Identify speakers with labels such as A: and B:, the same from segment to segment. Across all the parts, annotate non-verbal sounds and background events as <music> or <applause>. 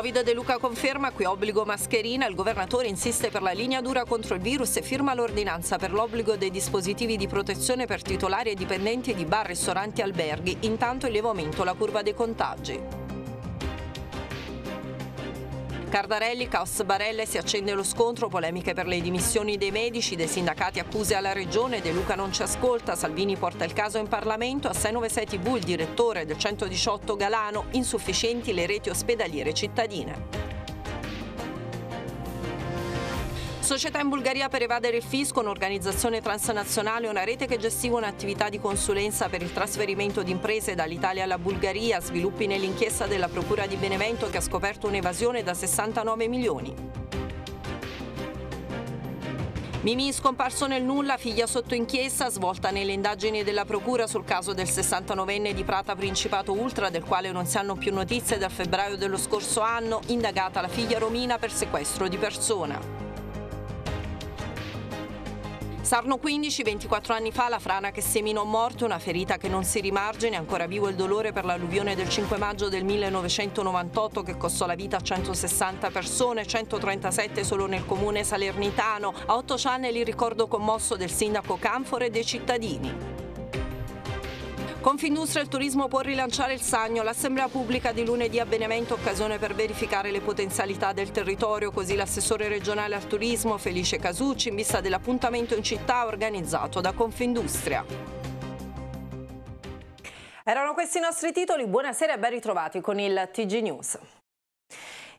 A: Covid De Luca conferma, qui obbligo mascherina, il governatore insiste per la linea dura contro il virus e firma l'ordinanza per l'obbligo dei dispositivi di protezione per titolari e dipendenti di bar, ristoranti e alberghi, intanto in lieve aumento la curva dei contagi. Cardarelli, Caos Barelle si accende lo scontro, polemiche per le dimissioni dei medici, dei sindacati accuse alla regione, De Luca non ci ascolta, Salvini porta il caso in Parlamento, a 696 TV il direttore del 118 Galano, insufficienti le reti ospedaliere cittadine. Società in Bulgaria per evadere il fisco, un'organizzazione transnazionale una rete che gestiva un'attività di consulenza per il trasferimento di imprese dall'Italia alla Bulgaria, sviluppi nell'inchiesta della Procura di Benevento che ha scoperto un'evasione da 69 milioni. Mimì scomparso nel nulla, figlia sotto inchiesta, svolta nelle indagini della Procura sul caso del 69enne di Prata Principato Ultra, del quale non si hanno più notizie dal febbraio dello scorso anno, indagata la figlia Romina per sequestro di persona. Sarno 15, 24 anni fa, la frana che seminò morte, una ferita che non si rimargine, ancora vivo il dolore per l'alluvione del 5 maggio del 1998 che costò la vita a 160 persone, 137 solo nel comune salernitano. A otto anni il ricordo commosso del sindaco Canfore e dei cittadini. Confindustria e il turismo può rilanciare il Sannio. l'assemblea pubblica di lunedì a Benevento occasione per verificare le potenzialità del territorio, così l'assessore regionale al turismo Felice Casucci in vista dell'appuntamento in città organizzato da Confindustria. Erano questi i nostri titoli, buonasera e ben ritrovati con il TG News.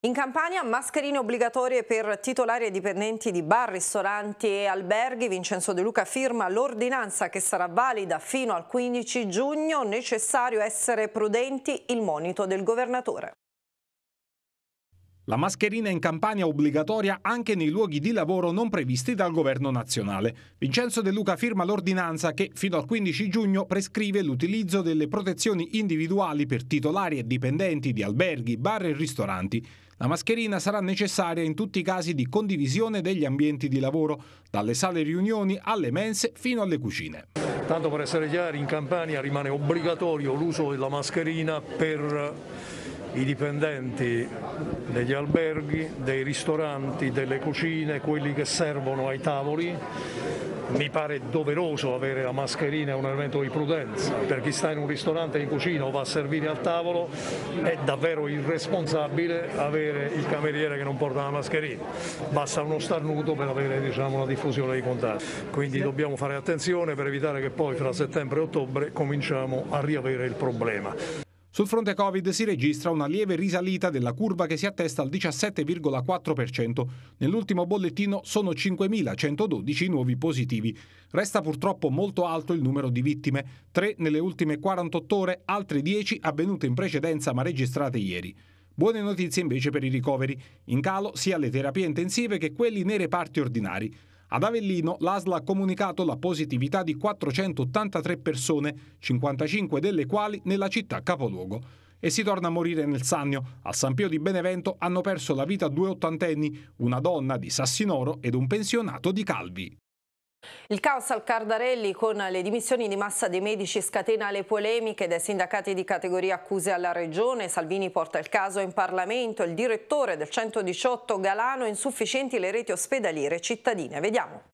A: In Campania mascherine obbligatorie per titolari e dipendenti di bar, ristoranti e alberghi. Vincenzo De Luca firma l'ordinanza che sarà valida fino al 15 giugno. Necessario essere prudenti il monito del governatore.
B: La mascherina in Campania obbligatoria anche nei luoghi di lavoro non previsti dal governo nazionale. Vincenzo De Luca firma l'ordinanza che fino al 15 giugno prescrive l'utilizzo delle protezioni individuali per titolari e dipendenti di alberghi, bar e ristoranti. La mascherina sarà necessaria in tutti i casi di condivisione degli ambienti di lavoro, dalle sale riunioni alle mense fino alle cucine. Tanto per essere chiari, in Campania rimane obbligatorio l'uso della mascherina per i
C: dipendenti degli alberghi, dei ristoranti, delle cucine, quelli che servono ai tavoli. Mi pare doveroso avere la mascherina, è un elemento di prudenza. Per chi sta in un ristorante in cucina o va a servire al tavolo è davvero irresponsabile avere il cameriere che non porta la mascherina. Basta uno starnuto per avere diciamo, una diffusione di contatti. Quindi dobbiamo fare attenzione per evitare che poi fra settembre e
B: ottobre cominciamo a riavere il problema. Sul fronte Covid si registra una lieve risalita della curva che si attesta al 17,4%. Nell'ultimo bollettino sono 5.112 nuovi positivi. Resta purtroppo molto alto il numero di vittime, 3 nelle ultime 48 ore, altre 10 avvenute in precedenza ma registrate ieri. Buone notizie invece per i ricoveri, in calo sia le terapie intensive che quelli nei reparti ordinari. Ad Avellino l'ASL ha comunicato la positività di 483 persone, 55 delle quali nella città capoluogo. E si torna a morire nel Sannio. A San Pio di Benevento hanno perso la vita due ottantenni, una donna di Sassinoro ed un pensionato di Calvi.
A: Il caos al Cardarelli con le dimissioni di massa dei medici scatena le polemiche dai sindacati di categoria accuse alla regione. Salvini porta il caso in Parlamento. Il direttore del 118 Galano insufficienti le reti ospedaliere cittadine. Vediamo.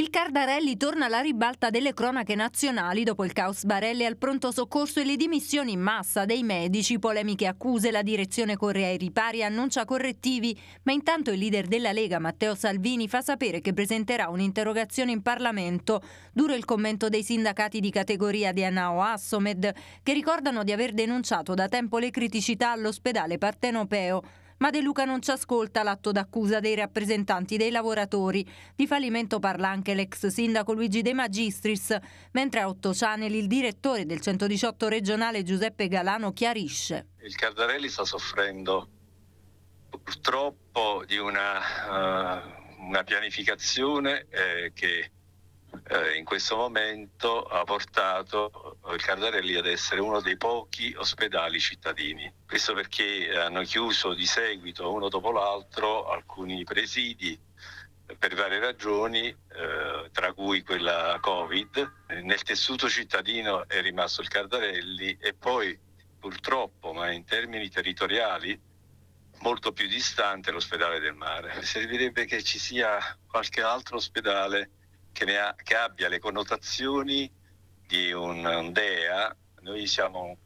D: Il Cardarelli torna alla ribalta delle cronache nazionali dopo il caos Barelli al pronto soccorso e le dimissioni in massa dei medici, polemiche accuse, la direzione corre ai ripari annuncia correttivi, ma intanto il leader della Lega Matteo Salvini fa sapere che presenterà un'interrogazione in Parlamento. Duro il commento dei sindacati di categoria di Anao Assomed che ricordano di aver denunciato da tempo le criticità all'ospedale partenopeo ma De Luca non ci ascolta l'atto d'accusa dei rappresentanti dei lavoratori. Di fallimento parla anche l'ex sindaco Luigi De Magistris, mentre a Ottocaneli il direttore del 118 regionale Giuseppe Galano chiarisce.
E: Il Cardarelli sta soffrendo purtroppo di una, uh, una pianificazione eh, che eh, in questo momento ha portato il Cardarelli ad essere uno dei pochi ospedali cittadini. Questo perché hanno chiuso di seguito uno dopo l'altro alcuni presidi eh, per varie ragioni, eh, tra cui quella Covid. Nel tessuto cittadino è rimasto il Cardarelli e poi purtroppo, ma in termini territoriali, molto più distante l'ospedale del mare. Servirebbe <laughs> che ci sia qualche altro ospedale che, ha, che abbia le connotazioni di un DEA. Noi siamo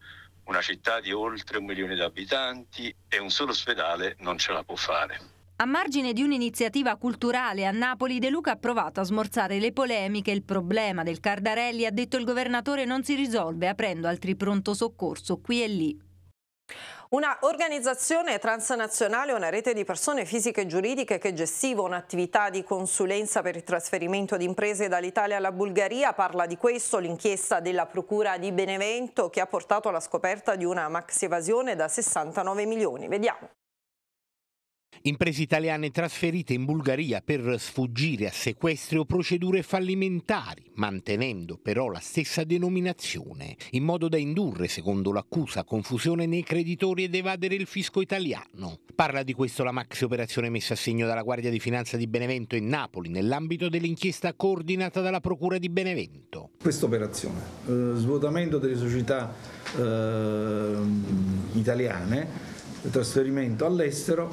E: una città di oltre un milione di abitanti e un solo ospedale non ce la può fare.
D: A margine di un'iniziativa culturale a Napoli, De Luca ha provato a smorzare le polemiche. Il problema del Cardarelli, ha detto il governatore, non si risolve aprendo altri pronto soccorso qui e lì.
A: Una organizzazione transnazionale una rete di persone fisiche e giuridiche che gestiva un'attività di consulenza per il trasferimento di imprese dall'Italia alla Bulgaria. Parla di questo l'inchiesta della Procura di Benevento che ha portato alla scoperta di una max evasione da 69 milioni. Vediamo.
C: Imprese italiane trasferite in Bulgaria per sfuggire a sequestri o procedure fallimentari, mantenendo però la stessa denominazione, in modo da indurre, secondo l'accusa, confusione nei creditori ed evadere il fisco italiano. Parla di questo la maxi operazione messa a segno dalla Guardia di Finanza di Benevento in Napoli, nell'ambito dell'inchiesta coordinata dalla Procura di Benevento. Questa
B: operazione, eh, svuotamento delle società eh, italiane, trasferimento all'estero,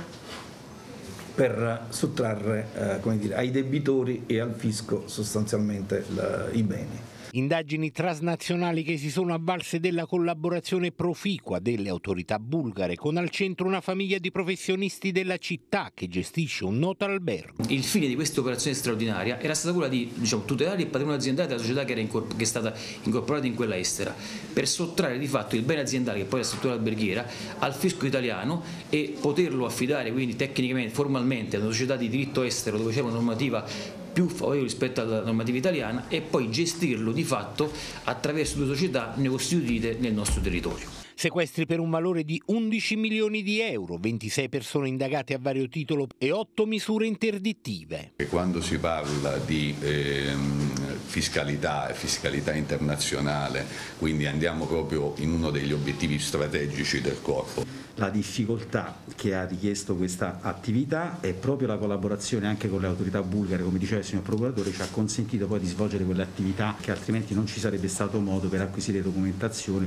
C: per sottrarre eh, dire, ai debitori e al fisco sostanzialmente la, i beni. Indagini transnazionali che si sono avvalse della collaborazione proficua delle autorità bulgare, con al centro una famiglia di professionisti della città che gestisce un noto albergo.
F: Il fine di questa operazione straordinaria era stata quella di diciamo, tutelare il patrimonio aziendale della società che, incorpor che è stata incorporata in quella estera, per sottrarre di fatto il bene aziendale, che poi è la struttura alberghiera, al fisco italiano e poterlo affidare quindi tecnicamente, formalmente, a una società di diritto estero dove c'era una normativa più favorevole rispetto alla normativa italiana e poi gestirlo di fatto attraverso due società neocostituite nel nostro territorio. Sequestri per un valore di
C: 11 milioni di euro, 26 persone indagate a vario titolo e 8 misure interdittive.
F: Quando si parla di ehm, fiscalità e fiscalità internazionale, quindi andiamo proprio in uno degli obiettivi strategici del corpo.
E: La difficoltà che ha richiesto questa attività è proprio la collaborazione anche con le autorità bulgare, come diceva il signor procuratore, ci ha consentito poi di svolgere quelle attività che altrimenti non ci sarebbe stato modo per acquisire documentazione.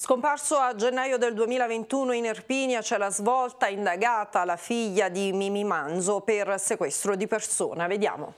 A: Scomparso a gennaio del 2021 in Erpinia c'è la svolta indagata la figlia di Mimi Manzo per sequestro di persona. Vediamo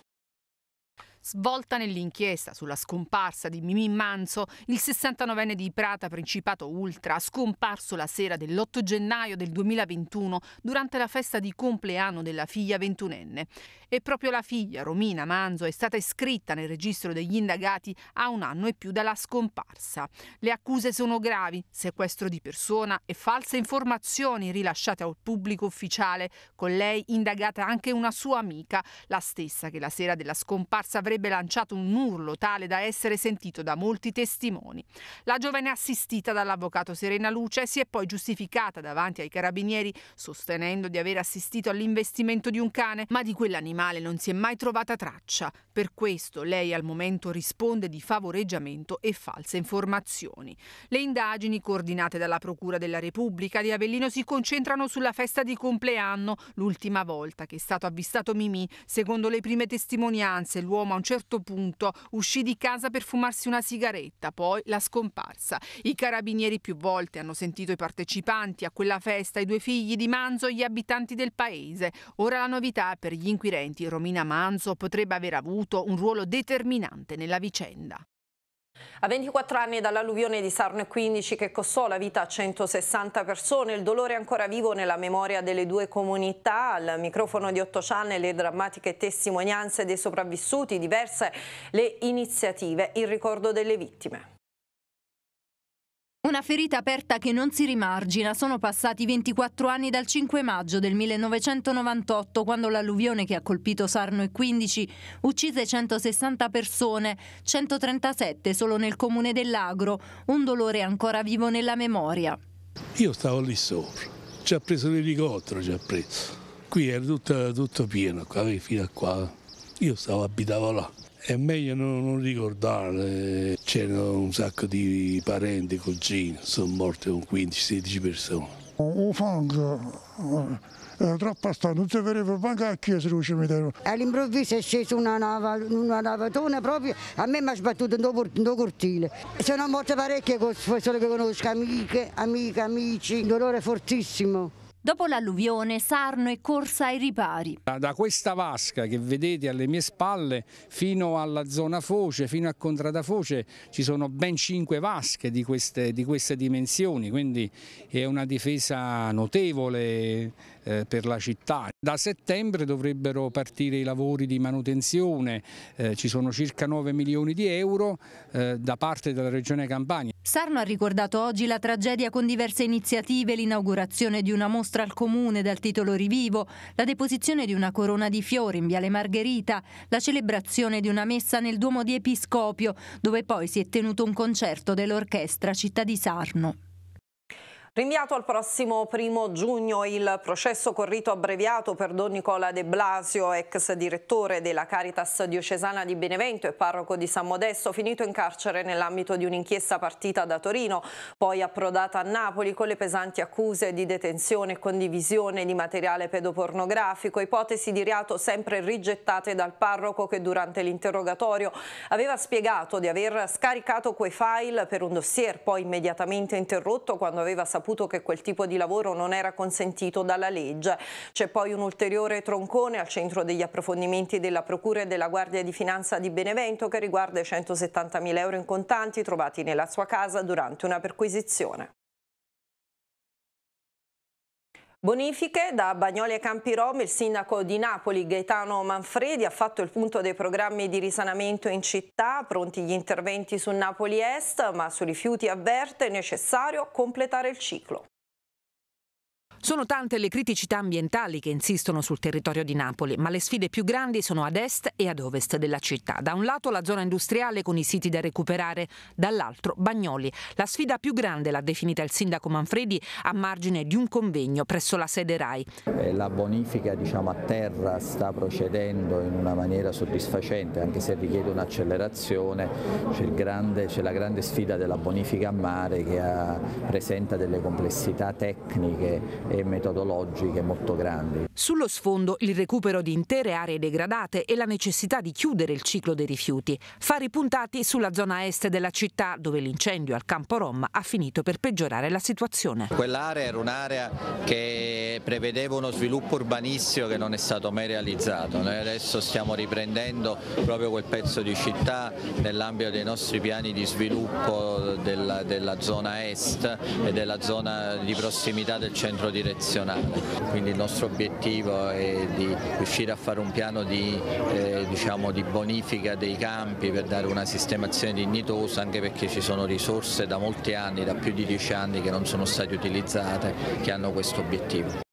G: svolta nell'inchiesta sulla scomparsa di Mimì Manzo, il 69enne di Prata Principato Ultra, scomparso la sera dell'8 gennaio del 2021 durante la festa di compleanno della figlia ventunenne. E proprio la figlia, Romina Manzo, è stata iscritta nel registro degli indagati a un anno e più dalla scomparsa. Le accuse sono gravi, sequestro di persona e false informazioni rilasciate al pubblico ufficiale, con lei indagata anche una sua amica, la stessa che la sera della scomparsa avrebbe avrebbe lanciato un urlo tale da essere sentito da molti testimoni. La giovane assistita dall'avvocato Serena Luce si è poi giustificata davanti ai carabinieri sostenendo di aver assistito all'investimento di un cane, ma di quell'animale non si è mai trovata traccia. Per questo lei al momento risponde di favoreggiamento e false informazioni. Le indagini coordinate dalla Procura della Repubblica di Avellino si concentrano sulla festa di compleanno, l'ultima volta che è stato avvistato Mimì. Secondo le prime testimonianze, l'uomo ha un certo punto uscì di casa per fumarsi una sigaretta, poi la scomparsa. I carabinieri più volte hanno sentito i partecipanti a quella festa, i due figli di Manzo e gli abitanti del paese. Ora la novità per gli inquirenti, Romina Manzo potrebbe aver avuto un ruolo determinante nella vicenda. A 24 anni dall'alluvione di Sarno 15 che costò la vita a 160
A: persone, il dolore è ancora vivo nella memoria delle due comunità, al microfono di Otto Cianne le drammatiche testimonianze dei sopravvissuti, diverse le iniziative in ricordo delle vittime.
D: Una ferita aperta che non si rimargina. Sono passati 24 anni dal 5 maggio del 1998, quando l'alluvione che ha colpito Sarno e 15 uccise 160 persone, 137 solo nel comune dell'Agro. Un dolore ancora vivo nella memoria. Io
B: stavo lì sopra, ci ha preso l'elicottero, ci ha preso. Qui era tutto, tutto pieno, qua, fino a qua. Io stavo, abitavo là è meglio non, non ricordarle. C'erano un sacco di parenti, cugini, sono morte con 15-16 persone.
F: Un fango eh, era troppo strano, non si vedeva neanche a chiesa
D: il cimitero. All'improvviso è sceso una, nav- una navatona proprio, a me mi ha sbattuto in due cortile. Sono morte parecchie persone che conosco, amiche, amiche, amici, un dolore fortissimo. Dopo l'alluvione, Sarno è corsa ai ripari.
B: Da questa vasca che vedete alle mie spalle fino alla zona Foce, fino a Contrada Foce, ci sono ben cinque vasche di queste, di queste dimensioni, quindi è una difesa notevole eh, per la città. Da settembre dovrebbero partire i lavori di manutenzione, eh, ci sono circa 9 milioni di euro eh, da parte della Regione Campania.
D: Sarno ha ricordato oggi la tragedia con diverse iniziative, l'inaugurazione di una mostra al comune dal titolo Rivivo, la deposizione di una corona di fiori in Viale Margherita, la celebrazione di una messa nel Duomo di Episcopio, dove poi si è tenuto un concerto dell'orchestra Città di Sarno. Rinviato
A: al prossimo primo giugno il processo corrito abbreviato per Don Nicola De Blasio, ex direttore della Caritas diocesana di Benevento e parroco di San Modesto, finito in carcere nell'ambito di un'inchiesta partita da Torino, poi approdata a Napoli con le pesanti accuse di detenzione e condivisione di materiale pedopornografico, ipotesi di reato sempre rigettate dal parroco che durante l'interrogatorio aveva spiegato di aver scaricato quei file per un dossier poi immediatamente interrotto quando aveva saputo saputo che quel tipo di lavoro non era consentito dalla legge. C'è poi un ulteriore troncone al centro degli approfondimenti della Procura e della Guardia di Finanza di Benevento che riguarda i 170.000 euro in contanti trovati nella sua casa durante una perquisizione. Bonifiche da Bagnoli e Campirom, il sindaco di Napoli Gaetano Manfredi ha fatto il punto dei programmi di risanamento in città, pronti gli interventi su Napoli Est, ma sui rifiuti avverte è necessario completare il ciclo.
G: Sono tante le criticità ambientali che insistono sul territorio di Napoli, ma le sfide più grandi sono ad est e ad ovest della città. Da un lato la zona industriale con i siti da recuperare, dall'altro Bagnoli. La sfida più grande l'ha definita il sindaco Manfredi a margine di un convegno presso la sede RAI.
F: Eh, la bonifica diciamo, a terra sta procedendo in una maniera soddisfacente, anche se richiede un'accelerazione. C'è, la grande sfida della bonifica a mare che ha, presenta delle complessità tecniche e metodologiche molto grandi.
G: Sullo sfondo il recupero di intere aree degradate e la necessità di chiudere il ciclo dei rifiuti, Fare i puntati sulla zona est della città dove l'incendio al campo Rom ha finito per peggiorare la situazione.
F: Quell'area era un'area che prevedeva uno sviluppo urbanistico che non è stato mai realizzato. Noi adesso stiamo riprendendo proprio quel pezzo di città nell'ambito dei nostri piani di sviluppo della, della zona est e della zona di prossimità del centro di unidirezionale, quindi il nostro obiettivo è di riuscire a fare un piano di, eh, diciamo, di bonifica dei campi per dare una sistemazione dignitosa anche perché ci sono risorse da molti anni, da più di dieci anni che non sono state utilizzate che hanno questo obiettivo.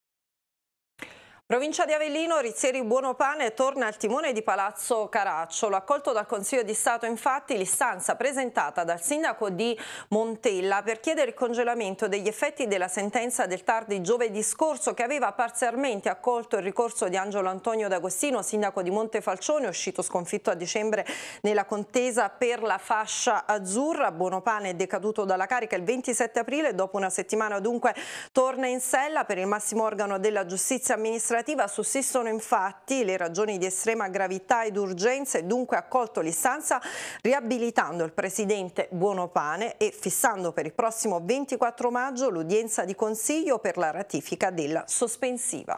A: Provincia di Avellino, Rizzieri Buonopane torna al timone di Palazzo Caracciolo. Accolto dal Consiglio di Stato infatti l'istanza presentata dal sindaco di Montella per chiedere il congelamento degli effetti della sentenza del tardi giovedì scorso che aveva parzialmente accolto il ricorso di Angelo Antonio D'Agostino, sindaco di Montefalcione, uscito sconfitto a dicembre nella contesa per la fascia azzurra. Buonopane è decaduto dalla carica il 27 aprile dopo una settimana dunque torna in sella per il massimo organo della giustizia amministrativa amministrativa sussistono infatti le ragioni di estrema gravità ed urgenza e dunque ha accolto l'istanza riabilitando il presidente Buonopane e fissando per il prossimo 24 maggio l'udienza di consiglio per la ratifica della sospensiva.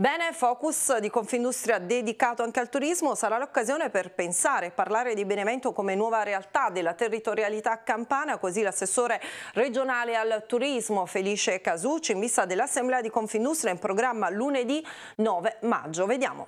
A: Bene, focus di Confindustria dedicato anche al turismo sarà l'occasione per pensare e parlare di Benevento come nuova realtà della territorialità campana, così l'assessore regionale al turismo Felice Casucci in vista dell'assemblea di Confindustria in programma lunedì 9 maggio. Vediamo.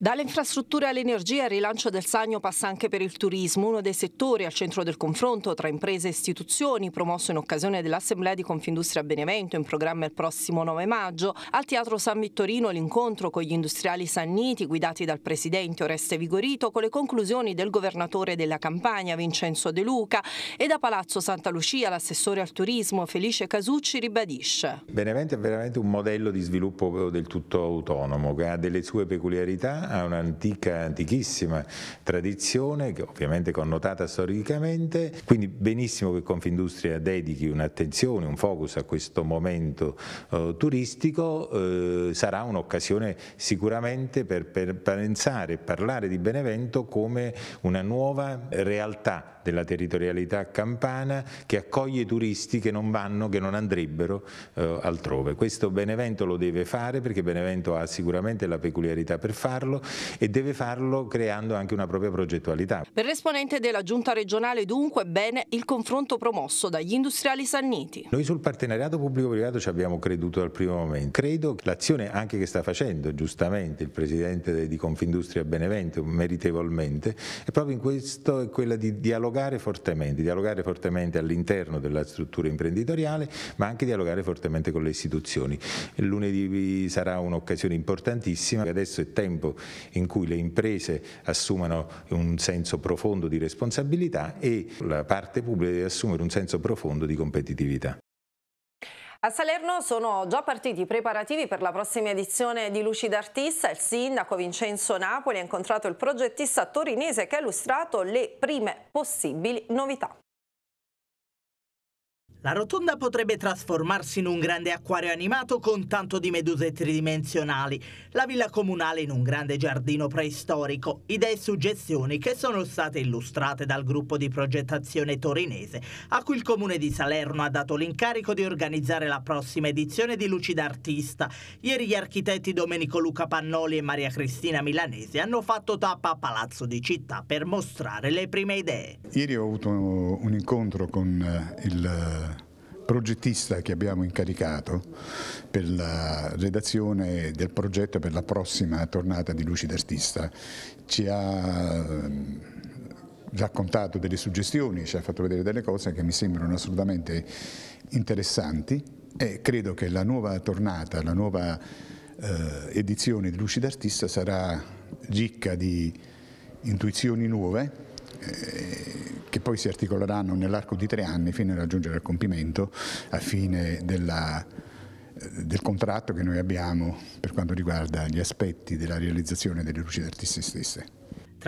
A: Dalle infrastrutture all'energia il rilancio del Sagno passa anche per il turismo, uno dei settori al centro del confronto tra imprese e istituzioni, promosso in occasione dell'Assemblea di Confindustria Benevento, in programma il prossimo 9 maggio. Al Teatro San Vittorino l'incontro con gli industriali sanniti, guidati dal presidente Oreste Vigorito, con le conclusioni del governatore della Campania, Vincenzo De Luca, e da Palazzo Santa Lucia l'assessore al turismo, Felice Casucci, ribadisce.
E: Benevento è veramente un modello di sviluppo del tutto autonomo, che ha delle sue peculiarità ha un'antica, antichissima tradizione, che ovviamente connotata storicamente, quindi benissimo che Confindustria dedichi un'attenzione, un focus a questo momento eh, turistico, eh, sarà un'occasione sicuramente per, per pensare e parlare di Benevento come una nuova realtà della territorialità campana che accoglie turisti che non vanno, che non andrebbero eh, altrove. Questo Benevento lo deve fare perché Benevento ha sicuramente la peculiarità per farlo, farlo e deve farlo creando anche una propria progettualità.
A: Per l'esponente della giunta regionale dunque bene il confronto promosso dagli industriali sanniti.
E: Noi sul partenariato pubblico-privato ci abbiamo creduto dal primo momento. Credo che l'azione anche che sta facendo giustamente il presidente di Confindustria Benevento meritevolmente è proprio in questo è quella di dialogare fortemente, dialogare fortemente all'interno della struttura imprenditoriale ma anche dialogare fortemente con le istituzioni. lunedì sarà un'occasione importantissima, adesso è tempo in cui le imprese assumano un senso profondo di responsabilità e la parte pubblica deve assumere un senso profondo di competitività.
A: A Salerno sono già partiti i preparativi per la prossima edizione di Lucida Artista. Il sindaco Vincenzo Napoli ha incontrato il progettista torinese che ha illustrato
F: le prime possibili novità. La rotonda potrebbe trasformarsi in un grande acquario animato con tanto di meduse tridimensionali, la villa comunale in un grande giardino preistorico, idee e suggestioni che sono state illustrate dal gruppo di progettazione torinese, a cui il comune di Salerno ha dato l'incarico di organizzare la prossima edizione di Lucida Artista. Ieri gli architetti Domenico Luca Pannoli e Maria Cristina Milanese hanno fatto tappa a Palazzo di Città per mostrare le prime idee.
B: Ieri ho avuto un incontro con eh, il progettista che abbiamo incaricato per la redazione del progetto per la prossima tornata di Luci Artista ci ha ehm, raccontato delle suggestioni, ci ha fatto vedere delle cose che mi sembrano assolutamente interessanti e credo che la nuova tornata, la nuova eh, edizione di Luci Artista sarà ricca di intuizioni nuove eh, che poi si articoleranno nell'arco di tre anni fino a raggiungere il compimento a fine della, eh, del contratto che noi abbiamo per quanto riguarda gli aspetti della realizzazione delle luci artistiche stesse.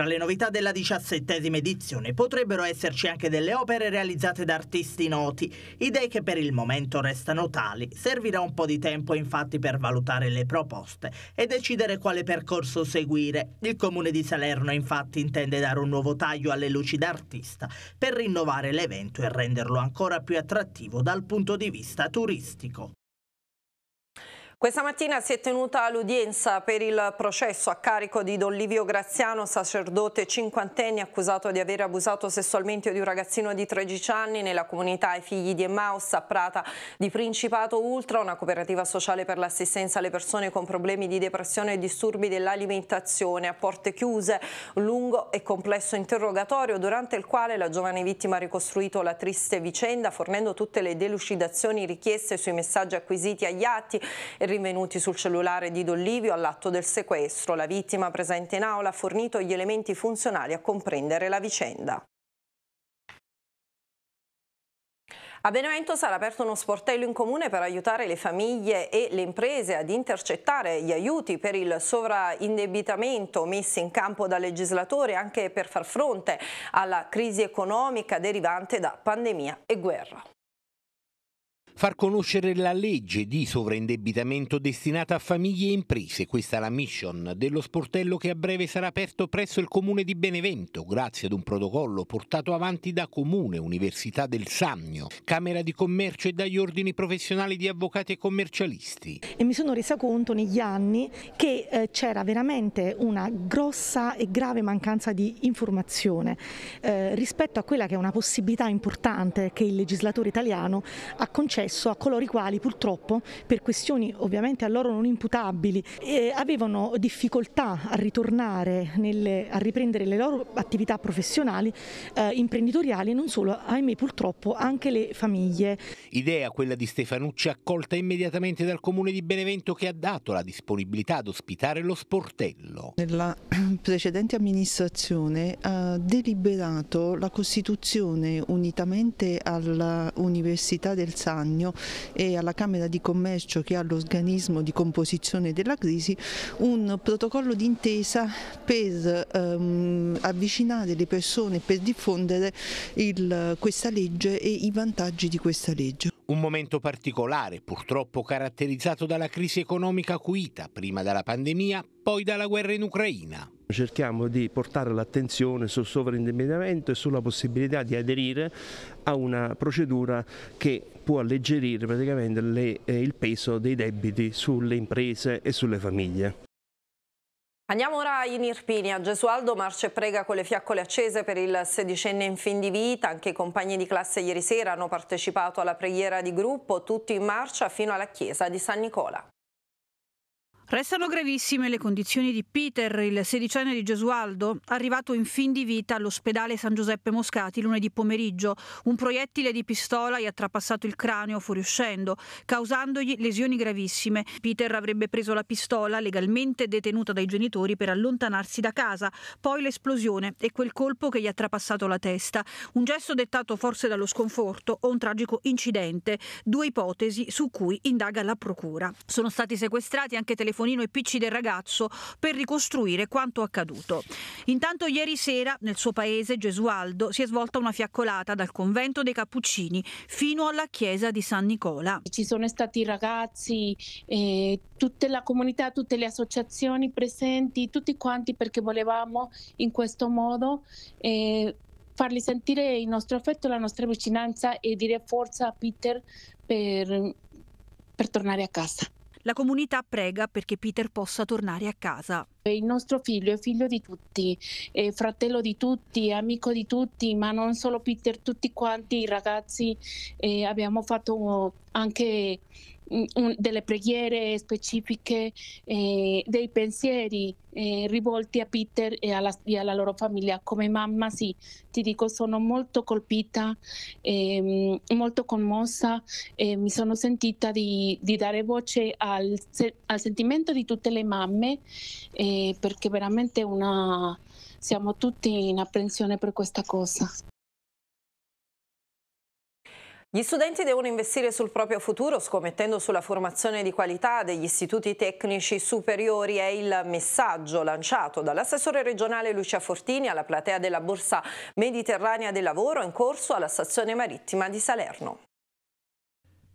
F: Tra le novità della diciassettesima edizione potrebbero esserci anche delle opere realizzate da artisti noti, idee che per il momento restano tali. Servirà un po' di tempo infatti per valutare le proposte e decidere quale percorso seguire. Il comune di Salerno infatti intende dare un nuovo taglio alle luci d'artista per rinnovare l'evento e renderlo ancora più attrattivo dal punto di vista turistico.
A: Questa mattina si è tenuta l'udienza per il processo a carico di Don Livio Graziano, sacerdote cinquantenne accusato di aver abusato sessualmente di un ragazzino di 13 anni nella comunità ai figli di Emmaus a Prata di Principato Ultra, una cooperativa sociale per l'assistenza alle persone con problemi di depressione e disturbi dell'alimentazione. A porte chiuse, lungo e complesso interrogatorio durante il quale la giovane vittima ha ricostruito la triste vicenda fornendo tutte le delucidazioni richieste sui messaggi acquisiti agli atti e rinvenuti sul cellulare di Dollivio all'atto del sequestro. La vittima presente in aula ha fornito gli elementi funzionali a comprendere la vicenda. A Benevento sarà aperto uno sportello in comune per aiutare le famiglie e le imprese ad intercettare gli aiuti per il sovraindebitamento messi in campo dal legislatore anche per far fronte alla crisi economica derivante da pandemia e guerra.
C: Far conoscere la legge di sovraindebitamento destinata a famiglie e imprese, questa è la mission dello sportello che a breve sarà aperto presso il comune di Benevento, grazie ad un protocollo portato avanti da Comune, Università del Sannio, Camera di Commercio e dagli ordini professionali di avvocati e commercialisti.
G: E mi sono resa conto negli anni che eh, c'era veramente una grossa e grave mancanza di informazione eh, rispetto a quella che è una possibilità importante che il legislatore italiano ha concesso accesso a coloro i quali purtroppo per questioni ovviamente a loro non imputabili eh, avevano difficoltà a ritornare nelle, a riprendere le loro attività professionali, eh, imprenditoriali e non solo, ahimè purtroppo anche le famiglie. Idea
C: quella di Stefanucci accolta immediatamente dal comune di Benevento che ha dato la disponibilità ad ospitare lo sportello.
G: Nella <clears throat> precedente amministrazione ha eh, deliberato la costituzione unitamente all'Università del San guadagno e alla Camera di Commercio che ha l'organismo di composizione della crisi un protocollo d'intesa per ehm, avvicinare le persone, per diffondere il, questa legge e i vantaggi di questa legge. Un
C: momento particolare, purtroppo caratterizzato dalla crisi economica acuita, prima dalla pandemia, poi dalla guerra in Ucraina. Cerchiamo di portare l'attenzione sul sovraindebitamento e sulla possibilità di aderire a una procedura che può alleggerire praticamente le, eh, il peso dei debiti sulle imprese e sulle famiglie.
A: Andiamo ora in Irpinia. Gesualdo marcia e prega con le fiaccole accese per il sedicenne in fin di vita. Anche i compagni di classe ieri sera hanno partecipato alla preghiera di gruppo, tutti in marcia fino alla chiesa di San Nicola.
G: Restano gravissime le condizioni di Peter, il sedicenne di Gesualdo, arrivato in fin di vita all'ospedale San Giuseppe Moscati lunedì pomeriggio. Un proiettile di pistola gli ha trapassato il cranio
A: fuoriuscendo, causandogli lesioni gravissime. Peter avrebbe preso la pistola, legalmente detenuta dai genitori, per allontanarsi da casa. Poi l'esplosione e quel colpo che gli ha trapassato la testa. Un gesto dettato forse dallo sconforto o un tragico incidente. Due ipotesi su cui indaga la procura.
D: Sono stati sequestrati anche telefoni telefonino e pc del
G: ragazzo per ricostruire quanto accaduto. Intanto ieri sera nel suo paese Gesualdo si è svolta una fiaccolata dal convento dei Cappuccini fino alla chiesa di San Nicola. Ci sono stati ragazzi, eh, tutta la comunità, tutte le associazioni presenti, tutti quanti perché volevamo in questo modo eh, fargli sentire il nostro affetto, la nostra vicinanza e dire forza a Peter per, per tornare a casa. La comunità prega perché Peter possa tornare a casa. Il nostro figlio è figlio di tutti, è fratello di tutti, è amico di tutti, ma non solo Peter, tutti quanti i ragazzi eh, abbiamo fatto anche un, delle preghiere specifiche, eh, dei pensieri eh, rivolti a Peter e alla, e alla, loro famiglia. Come mamma, sì, ti dico, sono molto colpita, ehm, molto commossa, eh, mi sono sentita di, di dare voce al, al, sentimento di tutte le mamme, eh, perché veramente una, siamo tutti in apprensione per questa cosa.
A: Gli studenti devono investire sul proprio futuro scommettendo sulla formazione di qualità degli istituti tecnici superiori è il messaggio lanciato dall'assessore regionale Lucia Fortini alla platea della Borsa Mediterranea del Lavoro in corso alla stazione marittima di Salerno.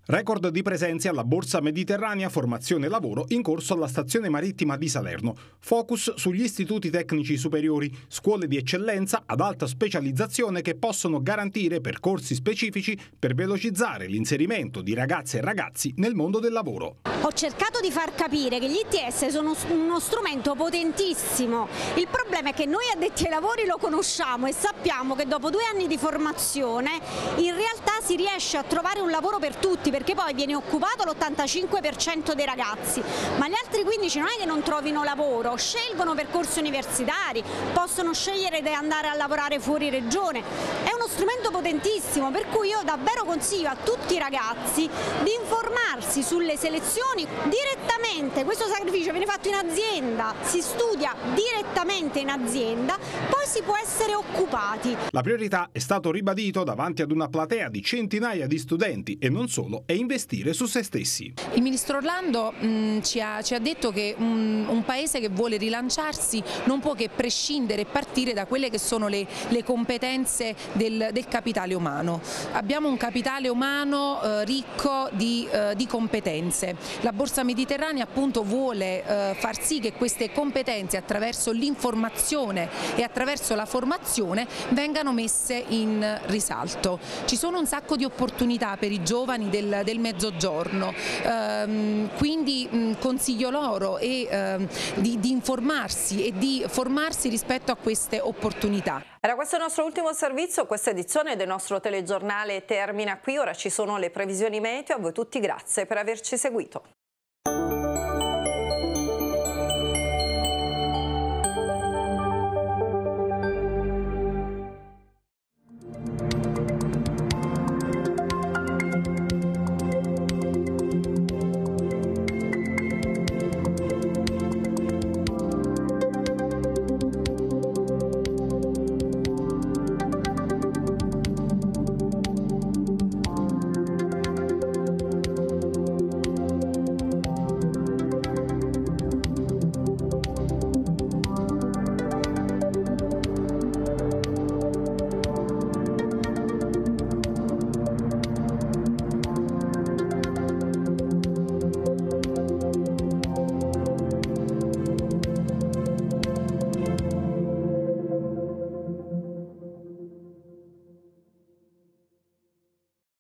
B: Record di presenze alla Borsa Mediterranea Formazione Lavoro in corso alla stazione marittima di Salerno. Focus sugli istituti tecnici superiori, scuole di eccellenza ad alta specializzazione che possono garantire percorsi specifici per velocizzare l'inserimento di ragazze e ragazzi nel mondo del lavoro
D: ho cercato di far capire che gli ITS sono uno strumento potentissimo, il problema è che noi addetti ai lavori lo conosciamo e sappiamo che dopo due anni di formazione in realtà si riesce a trovare un lavoro per tutti perché poi viene occupato l'85% dei ragazzi, ma gli altri 15 non è che non trovino lavoro, scelgono percorsi universitari, possono scegliere di andare a lavorare fuori regione, è uno strumento potentissimo per cui io davvero consiglio a tutti i ragazzi di informarsi sulle selezioni produzioni direttamente, questo sacrificio viene fatto in azienda, si studia direttamente in azienda, poi si può essere occupati.
B: La priorità è stato ribadito davanti ad una platea di centinaia di studenti e non solo, è investire su se stessi.
G: Il ministro Orlando mh, mm, ci, ha, ci, ha, detto che un, un, paese che vuole rilanciarsi non può che prescindere e partire da quelle che sono le, le competenze del, del, capitale umano. Abbiamo un capitale umano eh, ricco di, eh, di competenze. La Borsa Mediterranea appunto vuole eh, far sì che queste competenze attraverso l'informazione e attraverso la formazione vengano messe in risalto. Ci sono un sacco di opportunità per i giovani del, del mezzogiorno, ehm, quindi mh, mm, consiglio loro e, ehm, di, di informarsi e di formarsi rispetto a queste opportunità. Era questo il nostro
A: ultimo servizio, questa edizione del nostro telegiornale termina qui, ora ci sono le previsioni meteo, a voi tutti grazie per averci seguito.